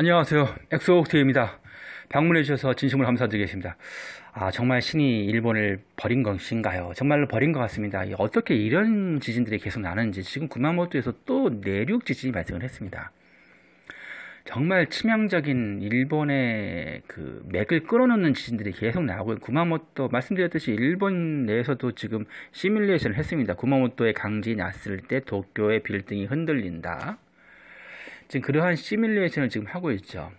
안녕하세요. 엑소옥트입니다 방문해 주셔서 진심으로 감사드리겠습니다. 아, 정말 신이 일본을 버린 것인가요? 정말로 버린 것 같습니다. 어떻게 이런 지진들이 계속 나는지 지금 구마모토에서 또 내륙 지진이 발생을 했습니다. 정말 치명적인 일본의 그 맥을 끌어놓는 지진들이 계속 나오고 구마모토 말씀드렸듯이 일본 내에서도 지금 시뮬레이션을 했습니다. 구마모토의 강진이 났을 때 도쿄의 빌딩이 흔들린다. 지금 그러한 시뮬레이션을 지금 하고 있죠.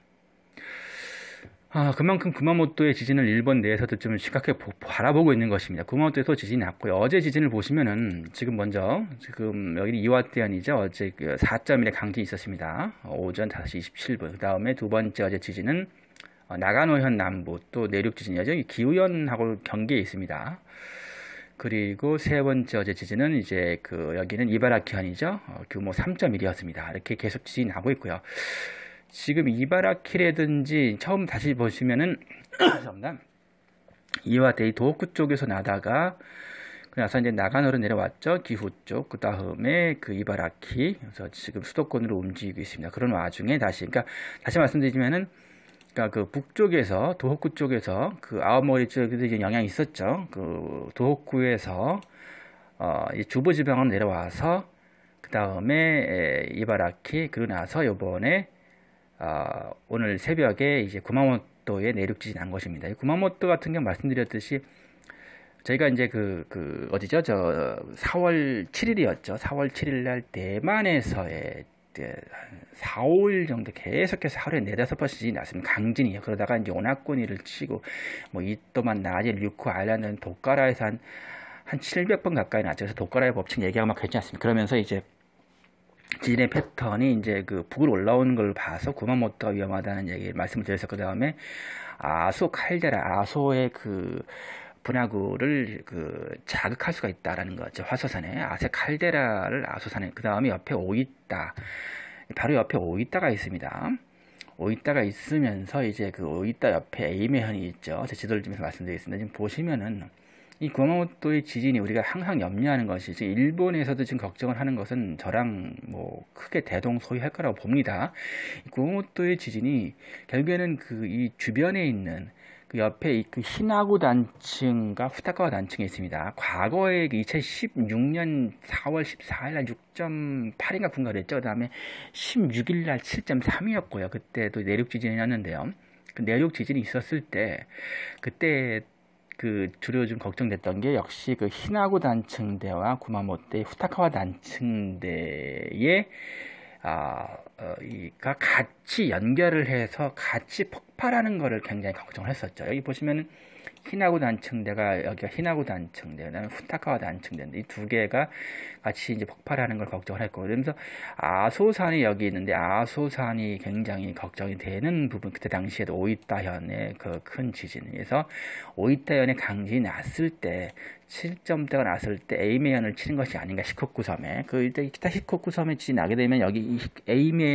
아, 그만큼 구마모토의 지진을 일본 내에서도 좀 심각하게 보, 바라보고 있는 것입니다. 구마모토에서 지진이 났고요. 어제 지진을 보시면은 지금 먼저 지금 여기 이와테현이죠. 어제 4.1의 그 강진이 있었습니다. 오전 5시 27분. 그 다음에 두 번째 어제 지진은 어, 나가노현 남부 또 내륙 지진이죠. 기후현하고 경계에 있습니다. 그리고 세 번째 어제 지진은 이제 그 여기는 이바라키현이죠. 어, 규모 3.1이었습니다. 이렇게 계속 지진이 나고 있고요. 지금 이바라키라든지 처음 다시 보시면은 전남 이와데이 도호쿠 쪽에서 나다가 그래서 이제 나가노로 내려왔죠. 기후 쪽. 그 다음에 그 이바라키. 그래서 지금 수도권으로 움직이고 있습니다. 그런 와중에 다시, 그러니까 다시 말씀드리면은 그러니까 그 북쪽에서 도호쿠 쪽에서 그 아오모리 쪽에도 이제 영향이 있었죠. 그 도호쿠에서 어, 이 주부 지방으로 내려와서 그 다음에 이바라키 그러고 나서 요번에 어, 오늘 새벽에 이제 구마모토에 내륙 지진 한 것입니다. 이 구마모토 같은 경우 말씀드렸듯이 저희가 이제 그, 그, 어디죠? 저, 4월 7일이었죠. 4월 7일 날 대만에서의 이제 4, 5일 정도 계속해서 하루에 4, 5 번씩 났습니다. 강진이요. 그러다가 이제 오나꾼이를 치고 뭐 이또만 나아에류쿠 아일랜드는 독가라에서 한, 한 700번 가까이 났죠. 그래서 독가라의 법칙 얘기하고 막그랬지 않습니까? 그러면서 이제 지진의 패턴이 이제 그 북으로 올라오는 걸 봐서 구마모토가 위험하다는 얘기 를 말씀을 드렸었고 그다음에 아소 칼데라 아소의 그 분화구를 그 자극할 수가 있다라는 거죠. 화소산에 아세칼데라를 아소산에 그 다음에 옆에 오이따 바로 옆에 오이따가 있습니다. 오이따가 있으면서 이제 그 오이따 옆에 에이메현이 있죠. 제 지도를 좀 말씀드리겠습니다. 지금 보시면은 이 구마모토의 지진이 우리가 항상 염려하는 것이 지금 일본에서도 지금 걱정을 하는 것은 저랑 뭐 크게 대동소이할 거라고 봅니다. 구마모토의 지진이 결국에는 그 이 주변에 있는 그 옆에 그 신하구 단층과 후타카와 단층이 있습니다. 과거에 2016년 4월 14일날 6.8인가 분가를 했죠. 그 다음에 16일날 7.3이었고요. 그때도 내륙 지진이 났는데요. 그 내륙 지진이 있었을 때 그때 그 주로 좀 걱정됐던 게 역시 그 히나고 단층대와 구마모대, 후타카와 단층대의 아 어, 이가 같이 연결을 해서 같이 폭발하는 것을 굉장히 걱정을 했었죠. 여기 보시면은 히나고 단층대가 여기가 히나고 단층대, 그다음에 후타카와 단층대인데 이 두 개가 같이 이제 폭발하는 걸 걱정을 했고, 그러면서 아소산이 여기 있는데 아소산이 굉장히 걱정이 되는 부분 그때 당시에도 오이타현의 그 큰 지진에서 오이타현의 강진이 났을 때 7점대가 났을 때 에이메현을 치는 것이 아닌가 히코쿠 섬에 그 일단 기타 히코쿠 섬에 지진 나게 되면 여기 에이메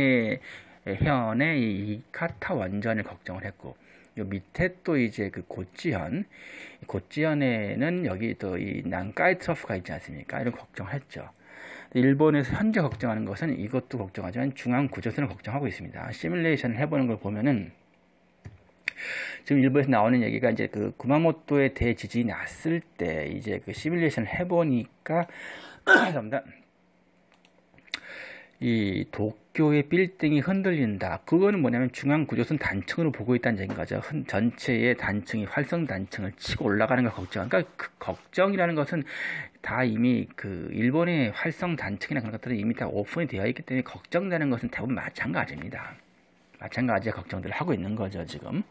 현의 이 카타 원전을 걱정을 했고 요 밑에 또 이제 그 고지현 고지현에는 여기 또 이 난카이 트러프가 있지 않습니까? 이런 걱정을 했죠. 일본에서 현재 걱정하는 것은 이것도 걱정하지만 중앙 구조선을 걱정하고 있습니다. 시뮬레이션을 해보는 걸 보면은 지금 일본에서 나오는 얘기가 이제 그 구마모토에 대지진이 났을 때 이제 그 시뮬레이션을 해보니까 감사합니다. 이 도쿄의 빌딩이 흔들린다. 그거는 뭐냐면 중앙 구조선 단층으로 보고 있다는 얘기인거죠 전체의 단층이 활성 단층을 치고 올라가는 걸 걱정. 그러니까 그 걱정이라는 것은 다 이미 그 일본의 활성 단층이나 그런 것들은 이미 다 오픈이 되어 있기 때문에 걱정되는 것은 대부분 마찬가지입니다. 마찬가지의 걱정들을 하고 있는 거죠, 지금.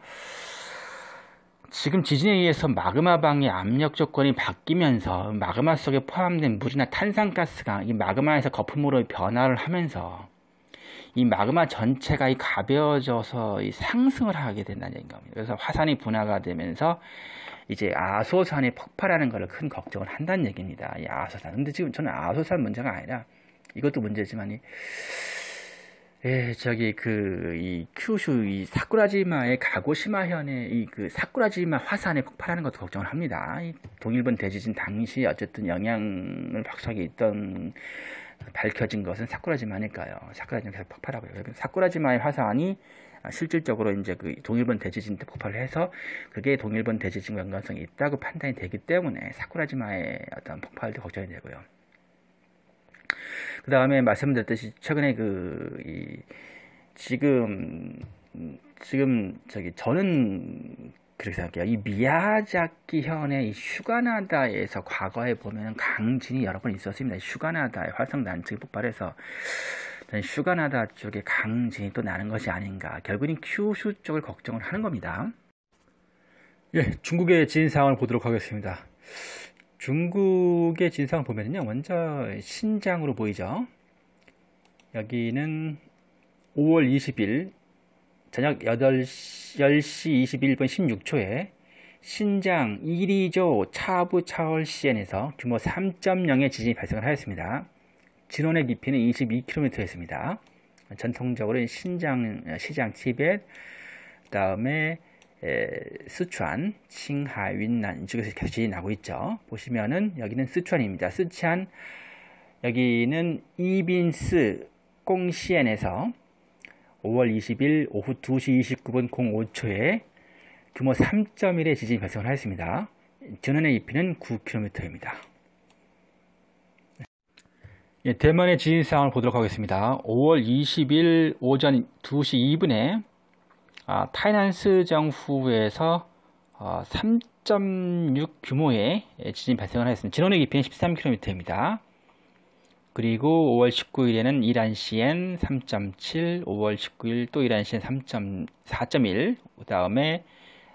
지금 지진에 의해서 마그마 방의 압력 조건이 바뀌면서 마그마 속에 포함된 물이나 탄산가스가 이 마그마에서 거품으로 변화를 하면서 이 마그마 전체가 이 가벼워져서 이 상승을 하게 된다는 얘기입니다 그래서 화산이 분화가 되면서 이제 아소산이 폭발하는 것을 큰 걱정을 한다는 얘기입니다. 이 아소산. 근데 지금 저는 아소산 문제가 아니라 이것도 문제지만 이 예, 저기 그 이 큐슈 이 사쿠라지마의 가고시마현의 이그 사쿠라지마 화산에 폭발하는 것도 걱정을 합니다. 이 동일본 대지진 당시 어쨌든 영향을 확실하게 있던 밝혀진 것은 사쿠라지마니까요. 사쿠라지마 계속 폭발하고요. 사쿠라지마의 화산이 실질적으로 이제 그 동일본 대지진 때 폭발을 해서 그게 동일본 대지진과 연관성이 있다고 판단이 되기 때문에 사쿠라지마의 어떤 폭발도 걱정이 되고요. 그 다음에 말씀드렸듯이 최근에 그, 이, 지금, 지금 저기 저는 그렇게 생각해요. 이 미야자키 현의 이 슈가나다에서 과거에 보면 강진이 여러 번 있었습니다. 슈가나다의 활성 난치가 폭발해서 슈가나다 쪽에 강진이 또 나는 것이 아닌가. 결국은 큐슈 쪽을 걱정을 하는 겁니다. 예, 중국의 진상을 보도록 하겠습니다. 중국의 진상을 보면요. 먼저 신장으로 보이죠. 여기는 5월 20일 저녁 8시, 10시 21분 16초에 신장 1위조 차부차월시엔에서 규모 3.0의 지진이 발생을 하였습니다. 진원의 깊이는 22km였습니다. 전통적으로 신장 시장 티벳, 그 다음에 스촨, 칭하 윈난 이쪽에서 계속 나고 있죠. 보시면은 여기는 스촨입니다. 스촨 여기는 이빈스 꽁시엔에서 5월 20일 오후 2시 29분 05초에 규모 3.1의 지진이 발생을 하였습니다. 전원의 깊이는 9km입니다. 예, 대만의 지진 상황을 보도록 하겠습니다. 5월 20일 오전 2시 2분에 아, 타이난스 정후에서 어, 3.6 규모의 지진이 발생을 했습니다. 진원의 깊이는 13km입니다. 그리고 5월 19일에는 이란 시엔 3.7, 5월 19일 또 이란 시엔 3.4.1, 그 다음에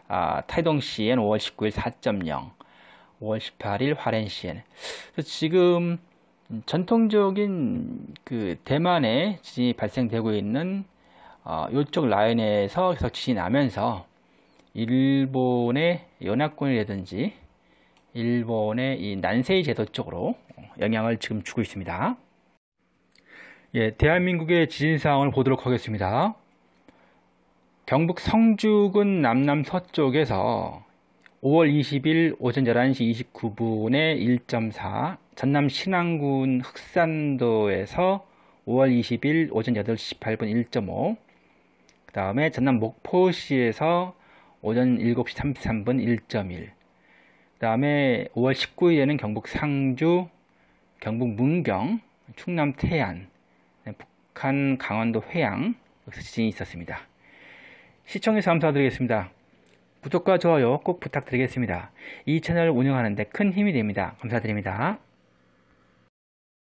아, 타이동 시엔 5월 19일 4.0, 5월 18일 화렌 시엔. 지금 전통적인 그 대만에 지진이 발생되고 있는 어, 이쪽 라인에서 계속 지나면서 일본의 연합군이라든지 일본의 이 난세이 제도 쪽으로 영향을 지금 주고 있습니다. 예, 대한민국의 지진 상황을 보도록 하겠습니다. 경북 성주군 남남 서쪽에서 5월 20일 오전 11시 29분에 1.4, 전남 신안군 흑산도에서 5월 20일 오전 8시 18분 1.5, 그 다음에 전남 목포시에서 오전 7시 33분 1.1. 그 다음에 5월 19일에는 경북 상주, 경북 문경, 충남 태안, 네, 북한 강원도 회양 여기서 지진이 있었습니다. 시청해서 감사드리겠습니다. 구독과 좋아요 꼭 부탁드리겠습니다. 이 채널을 운영하는데 큰 힘이 됩니다. 감사드립니다.